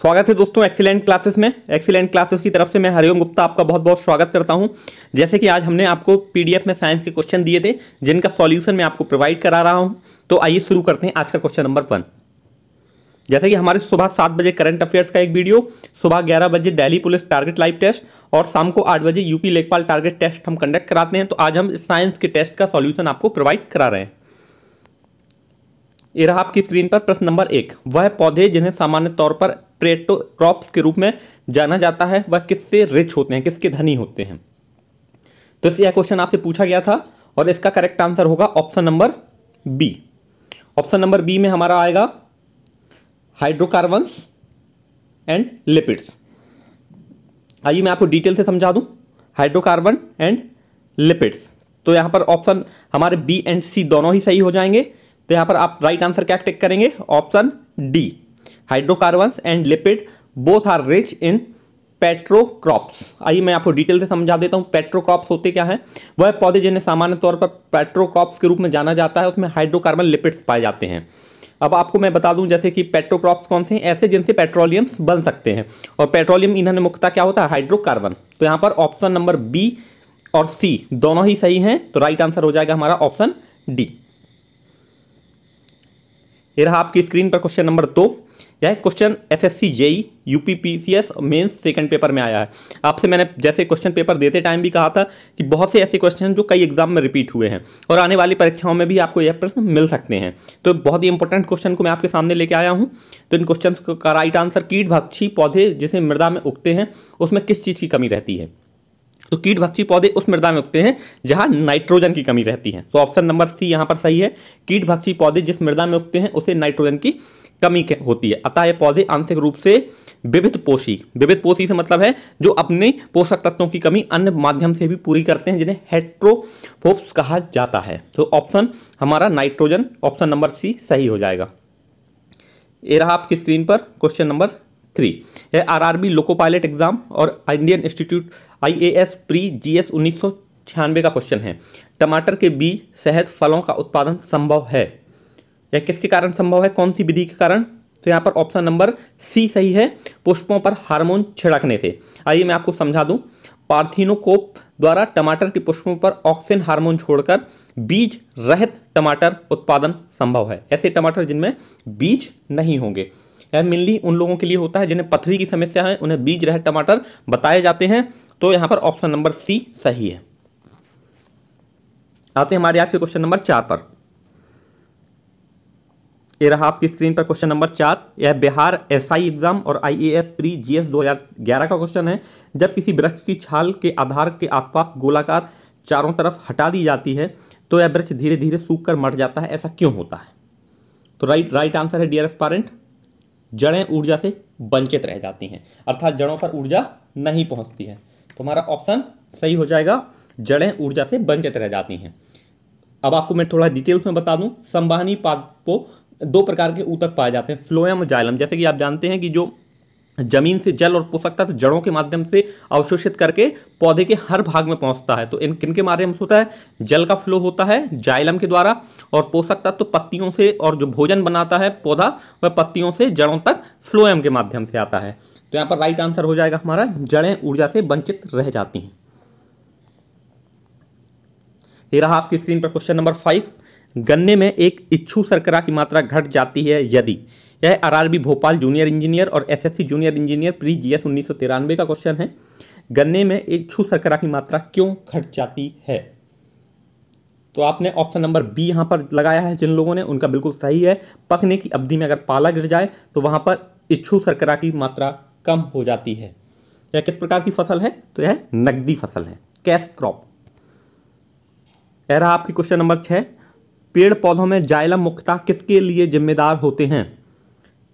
स्वागत है दोस्तों एक्सीलेंट क्लासेस में एक्सीलेंट क्लासेस की तरफ से मैं हरिओम गुप्ता आपका बहुत बहुत स्वागत करता हूं जैसे कि आज हमने आपको पीडीएफ में साइंस के क्वेश्चन दिए थे जिनका सॉल्यूशन मैं आपको प्रोवाइड करा रहा हूं तो आइए शुरू करते हैं आज का क्वेश्चन नंबर वन जैसे कि हमारे सुबह सात बजे करंट अफेयर्स का एक वीडियो सुबह ग्यारह बजे Delhi police target live test और शाम को आठ बजे यूपी लेखपाल टारगेट टेस्ट हम कंडक्ट कराते हैं तो आज हम साइंस के टेस्ट का सॉल्यूशन आपको प्रोवाइड करा रहे हैं ये रहा आपकी स्क्रीन पर प्रश्न नंबर एक वह पौधे जिन्हें सामान्य तौर पर प्रेटो क्रॉप्स के रूप में जाना जाता है वह किससे रिच होते हैं किसके धनी होते हैं तो यह क्वेश्चन आपसे पूछा गया था और इसका करेक्ट आंसर होगा option number B option number B में हमारा आएगा हाइड्रोकार्बन्स एंड लिपिड्स आइए मैं आपको डिटेल से समझा दूं हाइड्रोकार्बन एंड लिपिड्स तो यहां पर ऑप्शन हमारे बी एंड सी दोनों ही सही हो जाएंगे तो यहाँ पर आप राइट आंसर क्या टिक करेंगे option D hydrocarbons and lipid both are rich in petrocrops आइए मैं आपको डिटेल से समझा देता हूँ पेट्रोक्रॉप्स होते क्या हैं वह पौधे जिन्हें सामान्य तौर पर पेट्रोक्रॉप्स के रूप में जाना जाता है उसमें हाइड्रोकार्बन लिपिड्स पाए जाते हैं अब आपको मैं बता दूं जैसे कि पेट्रोक्रॉप्स कौन से हैं ऐसे जिनसे पेट्रोलियम्स बन सकते हैं और पेट्रोलियम ईंधन मुख्यता क्या होता है हाइड्रोकार्बन तो यहाँ पर ऑप्शन नंबर बी और सी दोनों ही सही हैं तो राइट आंसर हो जाएगा हमारा ऑप्शन डी ये रहा आपकी स्क्रीन पर क्वेश्चन नंबर दो यह question S S C JE U P P C S mains second paper में आया है आपसे मैंने जैसे क्वेश्चन पेपर देते टाइम भी कहा था कि बहुत से ऐसे क्वेश्चन जो कई एग्जाम में रिपीट हुए हैं और आने वाली परीक्षाओं में भी आपको यह प्रश्न मिल सकते हैं तो बहुत ही इंपॉर्टेंट क्वेश्चन को मैं आपके सामने लेके आया हूँ तो इन क्वेश्चन का राइट आंसर कीट भक्षी पौधे जिसे मृदा में उगते हैं उसमें किस चीज़ की कमी रहती है तो भक्षी पौधे उस मृदा में उगते हैं जहां नाइट्रोजन की कमी रहती है तो ऑप्शन नंबर सी यहां पर सही है भक्षी पौधे जिस मृदा में उगते हैं उसे नाइट्रोजन की कमी होती है अतः ये पौधे आंशिक रूप से विविध पोषी विविध पोषी से मतलब है जो अपने पोषक तत्वों की कमी अन्य माध्यम से भी पूरी करते हैं जिन्हें हेट्रोफोप्स कहा जाता है तो ऑप्शन हमारा नाइट्रोजन ऑप्शन नंबर सी सही हो जाएगा ये रहा आपकी स्क्रीन पर क्वेश्चन नंबर थ्री यह आरआरबी लोको पायलट एग्जाम और Indian institute IAS pre GS उन्नीस सौ छियानवे का क्वेश्चन है टमाटर के बीज शहद फलों का उत्पादन संभव है यह किसके कारण संभव है कौन सी विधि के कारण तो यहाँ पर ऑप्शन नंबर सी सही है पुष्पों पर हार्मोन छिड़कने से आइए मैं आपको समझा दूँ पार्थिनोकोप द्वारा टमाटर के पुष्पों पर ऑक्सीजन हार्मोन छोड़कर बीज रहित टमाटर उत्पादन संभव है ऐसे टमाटर जिनमें बीज नहीं होंगे यह मेनली उन लोगों के लिए होता है जिन्हें पथरी की समस्या है उन्हें बीज रह टमाटर बताए जाते हैं तो यहाँ पर ऑप्शन नंबर सी सही है आते हैं हमारे आज के क्वेश्चन नंबर चार पर ये रहा आपकी स्क्रीन पर क्वेश्चन नंबर चार यह बिहार एसआई एग्जाम और आईएएस प्री जीएस 2011 का क्वेश्चन है जब किसी वृक्ष की छाल के आधार के आसपास गोलाकार चारों तरफ हटा दी जाती है तो यह वृक्ष धीरे धीरे सूख कर मर जाता है ऐसा क्यों होता है तो राइट राइट आंसर है डियर एस्पारेंट जड़ें ऊर्जा से वंचित रह जाती हैं अर्थात जड़ों पर ऊर्जा नहीं पहुंचती है तो हमारा ऑप्शन सही हो जाएगा जड़ें ऊर्जा से वंचित रह जाती हैं अब आपको मैं थोड़ा डिटेल्स में बता दूं संवाहनी पादपों दो प्रकार के ऊतक पाए जाते हैं फ्लोएम और जाइलम जैसे कि आप जानते हैं कि जो जमीन से जल और पोषक तत्व जड़ों के माध्यम से अवशोषित करके पौधे के हर भाग में पहुंचता है तो इन किन के माध्यम से होता है जल का फ्लो होता है जाइलम के द्वारा और पोषक तत्व तो पत्तियों से और जो भोजन बनाता है पौधा वह पत्तियों से जड़ों तक फ्लोएम के माध्यम से आता है तो यहाँ पर राइट आंसर हो जाएगा हमारा जड़ें ऊर्जा से वंचित रह जाती हैं ये रहा आपकी स्क्रीन पर क्वेश्चन नंबर फाइव गन्ने में एक इच्छु शर्करा की मात्रा घट जाती है यदि यह आरआरबी भोपाल जूनियर इंजीनियर और SSC junior engineer pre GS उन्नीस का क्वेश्चन है गन्ने में एक छू शर्करा की मात्रा क्यों घट जाती है तो आपने ऑप्शन नंबर बी यहाँ पर लगाया है जिन लोगों ने उनका बिल्कुल सही है पकने की अवधि में अगर पाला गिर जाए तो वहाँ पर इच्छू शर्करा की मात्रा कम हो जाती है यह किस प्रकार की फसल है तो यह नकदी फसल है कैश क्रॉप यह रहा आपकी क्वेश्चन नंबर छः पेड़ पौधों में जायला मुख्यता किसके लिए जिम्मेदार होते हैं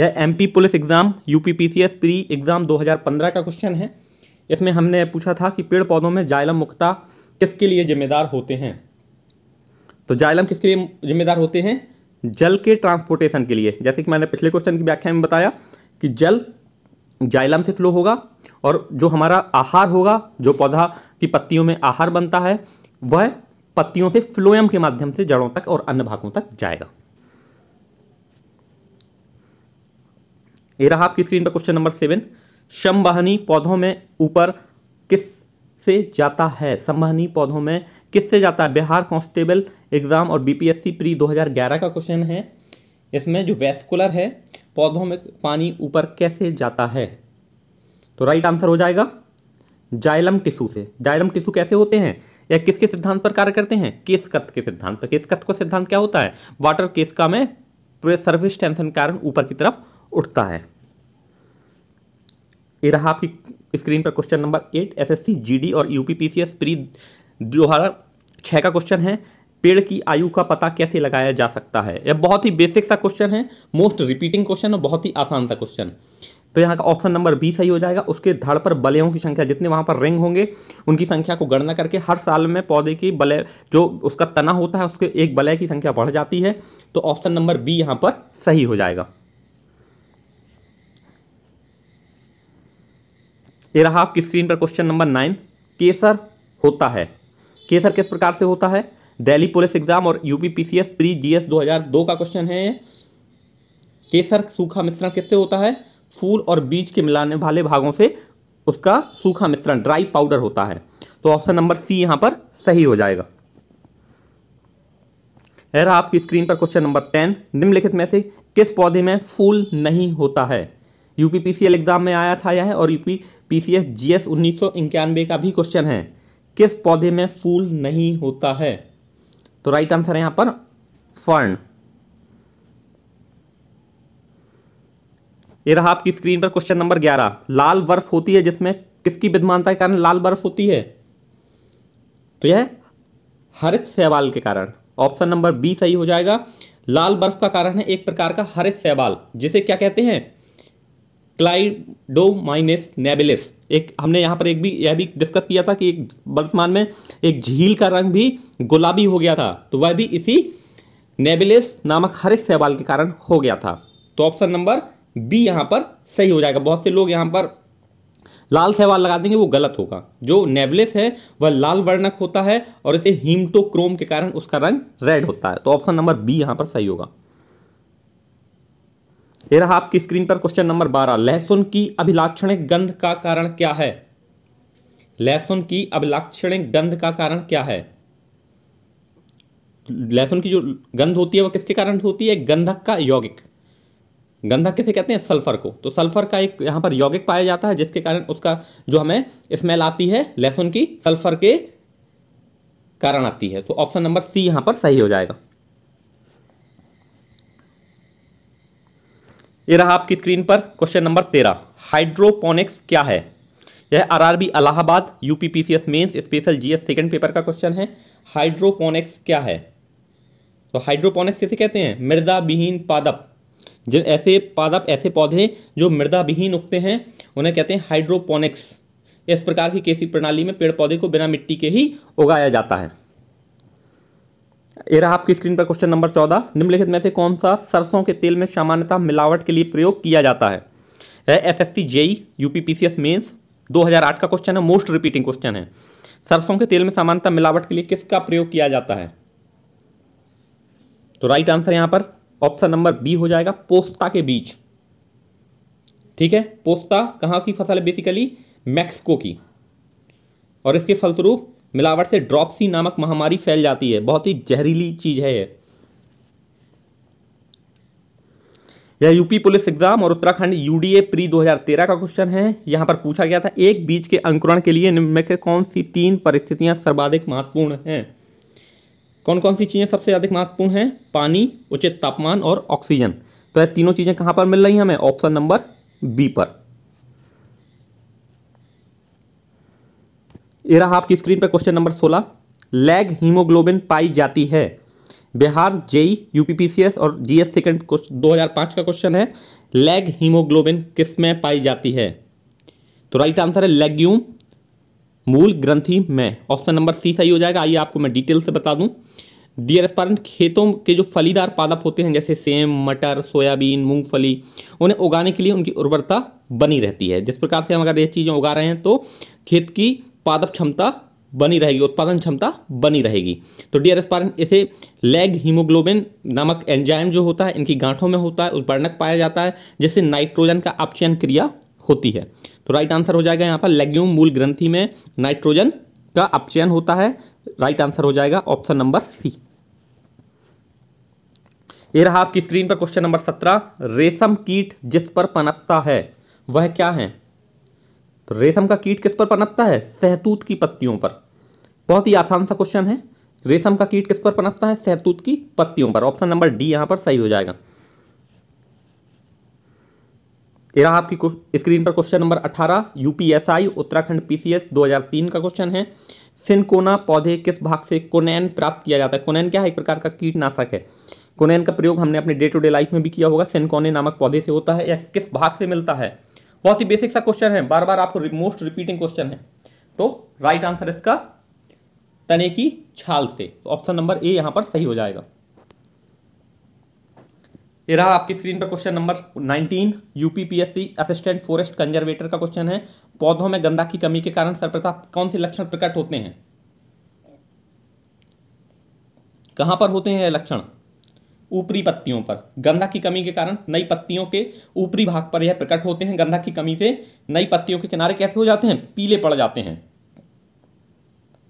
यह MP police exam UPPCS pre exam 2015 का क्वेश्चन है इसमें हमने पूछा था कि पेड़ पौधों में जाइलम मुक्ता किसके लिए जिम्मेदार होते हैं तो जाइलम किसके लिए जिम्मेदार होते हैं जल के ट्रांसपोर्टेशन के लिए जैसे कि मैंने पिछले क्वेश्चन की व्याख्या में बताया कि जल जाइलम से फ्लो होगा और जो हमारा आहार होगा जो पौधा की पत्तियों में आहार बनता है वह पत्तियों से फ्लोएम के माध्यम से जड़ों तक और अन्य भागों तक जाएगा ये रहा आपकी स्क्रीन पर क्वेश्चन नंबर सेवन शमवाहनी पौधों में ऊपर किस से जाता है संवहनी पौधों में किस से जाता है बिहार कांस्टेबल एग्जाम और बीपीएससी प्री 2011 का क्वेश्चन है इसमें जो वेस्कुलर है पौधों में पानी ऊपर कैसे जाता है तो राइट आंसर हो जाएगा जाइलम टिशू से जाइलम टिशू कैसे होते हैं या किसके सिद्धांत पर कार्य करते हैं केसकत के सिद्धांत पर केसकत का सिद्धांत क्या होता है वाटर केसका में सर्विस टेंशन कारण ऊपर की तरफ उठता है ये रहा आपकी स्क्रीन पर question number eight SSC GD और यूपी पीसीएस प्री दो हज़ार छः का क्वेश्चन है पेड़ की आयु का पता कैसे लगाया जा सकता है यह बहुत ही बेसिक सा क्वेश्चन है मोस्ट रिपीटिंग क्वेश्चन और बहुत ही आसान सा क्वेश्चन तो यहाँ का ऑप्शन नंबर बी सही हो जाएगा उसके धड़ पर बलयों की संख्या जितने वहाँ पर रिंग होंगे उनकी संख्या को गणना करके हर साल में पौधे की बलय जो उसका तना होता है उसके एक बलय की संख्या बढ़ जाती है तो ऑप्शन नंबर बी यहाँ पर सही हो जाएगा ये रहा आपकी स्क्रीन पर क्वेश्चन नंबर नाइन केसर होता है केसर किस प्रकार से होता है दिल्ली पुलिस एग्जाम और यूपी पीसीएस प्री जीएस 2002 का क्वेश्चन है ये केसर सूखा मिश्रण किससे होता है फूल और बीज के मिलाने वाले भागों से उसका सूखा मिश्रण ड्राई पाउडर होता है तो ऑप्शन नंबर सी यहां पर सही हो जाएगा रहा आपकी स्क्रीन पर क्वेश्चन नंबर टेन निम्नलिखित में से किस पौधे में फूल नहीं होता है यूपीपीसीएल एग्जाम में आया था यह और UP P C S G S का भी क्वेश्चन है किस पौधे में फूल नहीं होता है तो राइट आंसर है यहां पर फर्न ये रहा आपकी स्क्रीन पर क्वेश्चन नंबर ग्यारह लाल बर्फ होती है जिसमें किसकी विद्वानता के कारण लाल बर्फ होती है तो यह हरित सहवाल के कारण ऑप्शन नंबर बी सही हो जाएगा लाल बर्फ का कारण है एक प्रकार का हरित सहवाल जिसे क्या कहते हैं क्लाइडोमाइनस नेबिलिस एक हमने यहाँ पर एक भी यह भी डिस्कस किया था कि एक वर्तमान में एक झील का रंग भी गुलाबी हो गया था तो वह भी इसी नेबिलिस नामक हरित शैवाल के कारण हो गया था तो ऑप्शन नंबर बी यहाँ पर सही हो जाएगा बहुत से लोग यहाँ पर लाल शैवाल लगा देंगे वो गलत होगा जो नेबलिस है वह लाल वर्णक होता है और इसे हीमटोक्रोम के कारण उसका रंग रेड होता है तो ऑप्शन नंबर बी यहाँ पर सही होगा ये रहा आपकी स्क्रीन पर क्वेश्चन नंबर बारह लहसुन की अभिलाक्षणिक गंध का कारण क्या है लहसुन की अभिलाक्षणिक गंध का कारण क्या है लहसुन की जो गंध होती है वो किसके कारण होती है गंधक का यौगिक गंधक किसे कहते हैं सल्फर को तो सल्फर का एक यहां पर यौगिक पाया जाता है जिसके कारण उसका जो हमें स्मेल आती है लहसुन की सल्फर के कारण आती है तो ऑप्शन नंबर सी यहां पर सही हो जाएगा ये रहा आपकी स्क्रीन पर क्वेश्चन नंबर तेरह हाइड्रोपोनिक्स क्या है यह RRB Allahabad UPPCS mains special GS second paper का क्वेश्चन है हाइड्रोपोनिक्स क्या है तो हाइड्रोपोनिक्स किसे कहते हैं मृदा विहीन पादप जिन ऐसे पादप ऐसे पौधे जो मृदा विहीन उगते हैं उन्हें कहते हैं हाइड्रोपोनिक्स इस प्रकार की कैसी प्रणाली में पेड़ पौधे को बिना मिट्टी के ही उगाया जाता है ये रहा आपकी स्क्रीन पर क्वेश्चन नंबर चौदह निम्नलिखित में से कौन सा सरसों के तेल में सामान्यतः मिलावट के लिए प्रयोग किया जाता है S S C JE U P P C S mains दो हज़ार आठ का क्वेश्चन है मोस्ट रिपीटिंग क्वेश्चन है सरसों के तेल में सामान्यतः मिलावट के लिए किसका प्रयोग किया जाता है तो राइट आंसर यहाँ पर ऑप्शन नंबर बी हो जाएगा पोस्ता के बीच ठीक है पोस्ता कहाँ की फसल है बेसिकली मैक्सिको की और इसके फलस्वरूप मिलावट से ड्रॉपसी नामक महामारी फैल जाती है बहुत ही जहरीली चीज़ है यह यूपी पुलिस एग्जाम और उत्तराखंड यूडीए प्री 2013 का क्वेश्चन है यहाँ पर पूछा गया था एक बीज के अंकुरण के लिए निम्न में कौन सी तीन परिस्थितियाँ सर्वाधिक महत्वपूर्ण हैं कौन कौन सी चीज़ें सबसे अधिक महत्वपूर्ण हैं पानी उचित तापमान और ऑक्सीजन तो यह तीनों चीज़ें कहाँ पर मिल रही हैं हमें ऑप्शन नंबर बी पर ये रहा आपकी स्क्रीन पर क्वेश्चन नंबर सोलह लैग हीमोग्लोबिन पाई जाती है बिहार जेई यूपीपीसीएस और जीएस सेकंड दो हजार का क्वेश्चन है लैग हीमोग्लोबिन किस में पाई जाती है तो राइट आंसर है लेग्यूम मूल ग्रंथि में ऑप्शन नंबर सी सही हो जाएगा आइए आपको मैं डिटेल से बता दूं डियर एस्पारेंट खेतों के जो फलीदार पादप होते हैं जैसे सेम मटर सोयाबीन मूंगफली उन्हें उगाने के लिए उनकी उर्वरता बनी रहती है जिस प्रकार से हम अगर ये चीज़ें उगा रहे हैं तो खेत की उत्पादक क्षमता बनी रहेगी उत्पादन क्षमता बनी रहेगी तो डी आर इसे लेग हीमोग्लोबिन नामक एंजाइम जो होता है इनकी गांठों में होता है उद्वर्णक पाया जाता है जिससे नाइट्रोजन का अपचयन क्रिया होती है तो राइट आंसर हो जाएगा यहाँ पर लेग्यूम मूल ग्रंथि में नाइट्रोजन का अपचयन होता है राइट आंसर हो जाएगा ऑप्शन नंबर सी ये रहा आपकी स्क्रीन पर क्वेश्चन नंबर सत्रह रेशम कीट जिस पर पनपता है वह क्या है तो रेशम का कीट किस पर पनपता है सहतूत की पत्तियों पर बहुत ही आसान सा क्वेश्चन है रेशम का कीट किस पर पनपता है सहतूत की पत्तियों पर ऑप्शन नंबर डी यहां पर सही हो जाएगा ये रहा आपकी स्क्रीन पर question number 18 UPSI Uttarakhand PCS 2003 का क्वेश्चन है सिनकोना पौधे किस भाग से कोनैन प्राप्त किया जाता है कोनैन क्या है एक प्रकार का कीटनाशक है कोनैन का प्रयोग हमने अपने डे टू डे लाइफ में भी किया होगा सिनकोने नामक पौधे से होता है या किस भाग से मिलता है बहुत ही बेसिक सा क्वेश्चन है बार बार आपको मोस्ट रिपीटिंग क्वेश्चन है तो राइट आंसर इसका तने की छाल से ऑप्शन नंबर ए यहां पर सही हो जाएगा ये रहा आपकी स्क्रीन पर question number 19 UPPSC assistant forest conservator का क्वेश्चन है पौधों में गंदा की कमी के कारण सर्वप्रथा कौन से लक्षण प्रकट होते हैं कहां पर होते हैं लक्षण ऊपरी पत्तियों पर गंधक की कमी के कारण नई पत्तियों के ऊपरी भाग पर यह प्रकट होते हैं गंधक की कमी से नई पत्तियों के किनारे कैसे हो जाते हैं पीले पड़ जाते हैं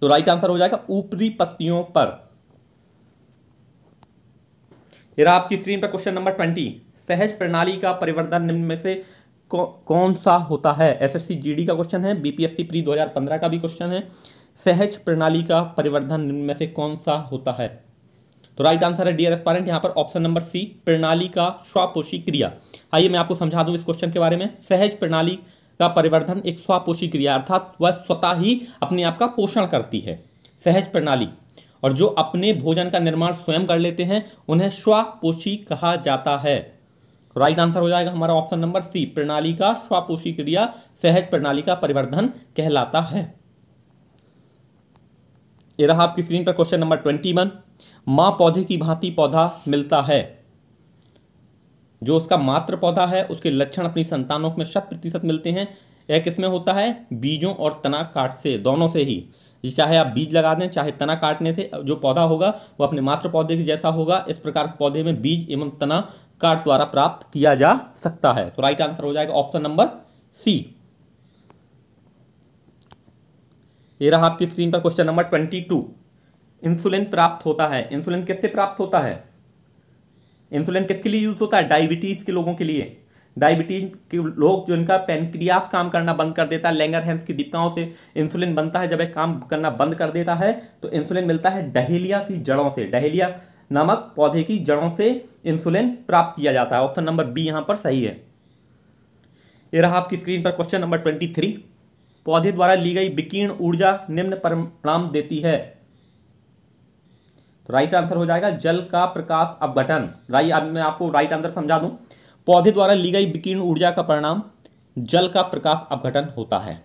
तो राइट आंसर हो जाएगा ऊपरी पत्तियों पर रहा आपकी स्क्रीन पर क्वेश्चन नंबर ट्वेंटी सहज प्रणाली का परिवर्तन निम्न में से कौ, कौन सा होता है एसएससी जीडी का क्वेश्चन है बीपीएससी प्री 2015 का भी क्वेश्चन है सहज प्रणाली का परिवर्धन निम्न में से कौन सा होता है तो राइट आंसर है डियर एस्पारेंट यहां पर ऑप्शन नंबर सी प्रणाली का स्वापोषी क्रिया आइए मैं आपको समझा दूं इस क्वेश्चन के बारे में सहज प्रणाली का परिवर्धन एक स्वापोषी क्रिया अर्थात वह स्वतः ही अपने आप का पोषण करती है सहज प्रणाली और जो अपने भोजन का निर्माण स्वयं कर लेते हैं उन्हें स्वापोषी कहा जाता है राइट तो आंसर हो जाएगा हमारा ऑप्शन नंबर सी प्रणाली का स्वापोषी क्रिया सहज प्रणाली का परिवर्धन कहलाता है ये रहा आपकी स्क्रीन पर क्वेश्चन नंबर ट्वेंटी वन माँ पौधे की भांति पौधा मिलता है जो उसका मात्र पौधा है उसके लक्षण अपनी संतानों में शत प्रतिशत मिलते हैं यह किसमें होता है बीजों और तना काट से दोनों से ही चाहे आप बीज लगा दें चाहे तना काटने से जो पौधा होगा वो अपने मात्र पौधे के जैसा होगा इस प्रकार पौधे में बीज एवं तना काट द्वारा प्राप्त किया जा सकता है तो राइट आंसर हो जाएगा ऑप्शन नंबर सी ये रहा आपकी स्क्रीन पर question number twenty two insulin प्राप्त होता है इंसुलिन किससे प्राप्त होता है इंसुलिन किसके लिए यूज़ होता है डायबिटीज़ के लोगों के लिए डायबिटीज के लोग जो इनका पेनक्रियास काम करना बंद कर देता है लेंगर हैंस की दिक्कतों से इंसुलिन बनता है जब यह काम करना बंद कर देता है तो इंसुलिन मिलता है डहेलिया की जड़ों से डहेलिया नामक पौधे की जड़ों से इंसुलिन प्राप्त किया जाता है ऑप्शन नंबर बी यहाँ पर सही है ये रहा आपकी स्क्रीन पर क्वेश्चन नंबर ट्वेंटी थ्री पौधे द्वारा ली गई विकीर्ण ऊर्जा निम्न परिणाम देती है तो राइट आंसर हो जाएगा जल का प्रकाश अपघटन राइट अब मैं आपको राइट आंसर समझा दूं पौधे द्वारा ली गई विकीर्ण ऊर्जा का परिणाम जल का प्रकाश अपघटन होता है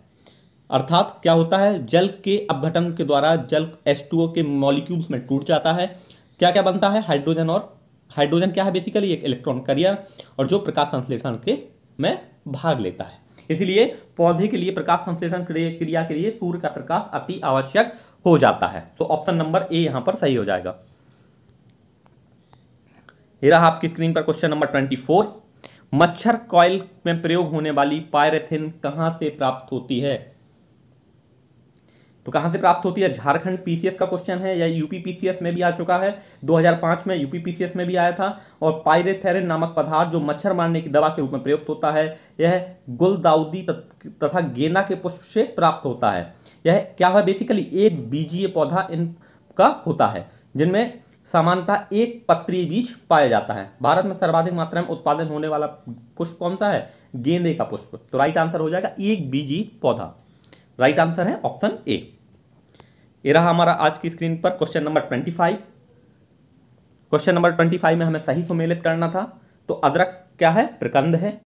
अर्थात क्या होता है जल के अपघटन के द्वारा जल एस के मॉलिक्यूल्स में टूट जाता है क्या क्या बनता है हाइड्रोजन और हाइड्रोजन क्या है बेसिकली एक इलेक्ट्रॉन करियर और जो प्रकाश संश्लेषण के में भाग लेता है इसलिए पौधे के लिए प्रकाश संश्लेषण क्रिया के लिए सूर्य का प्रकाश अति आवश्यक हो जाता है तो ऑप्शन नंबर ए यहां पर सही हो जाएगा ये रहा आपकी स्क्रीन पर क्वेश्चन नंबर ट्वेंटी फोर मच्छर कॉयल में प्रयोग होने वाली पायरेथिन कहां से प्राप्त होती है तो कहां से प्राप्त होती है झारखंड पीसीएस का क्वेश्चन है या यूपी पीसीएस में भी आ चुका है 2005 में यूपी पीसीएस में भी आया था और पायरेथेरिन नामक पदार्थ जो मच्छर मारने की दवा के रूप में प्रयुक्त होता है यह गुलदाउदी तथा गेना के पुष्प से प्राप्त होता है यह क्या है बेसिकली एक बीजीय पौधा इनका होता है जिनमें सामान्यतः एक पत्री बीज पाया जाता है भारत में सर्वाधिक मात्रा में उत्पादन होने वाला पुष्प कौन सा है गेंदे का पुष्प तो राइट आंसर हो जाएगा एक बीजी पौधा राइट आंसर है ऑप्शन ए ये रहा हमारा आज की स्क्रीन पर question number twenty five question number twenty five में हमें सही सुमेलित करना था तो अदरक क्या है प्रकंद है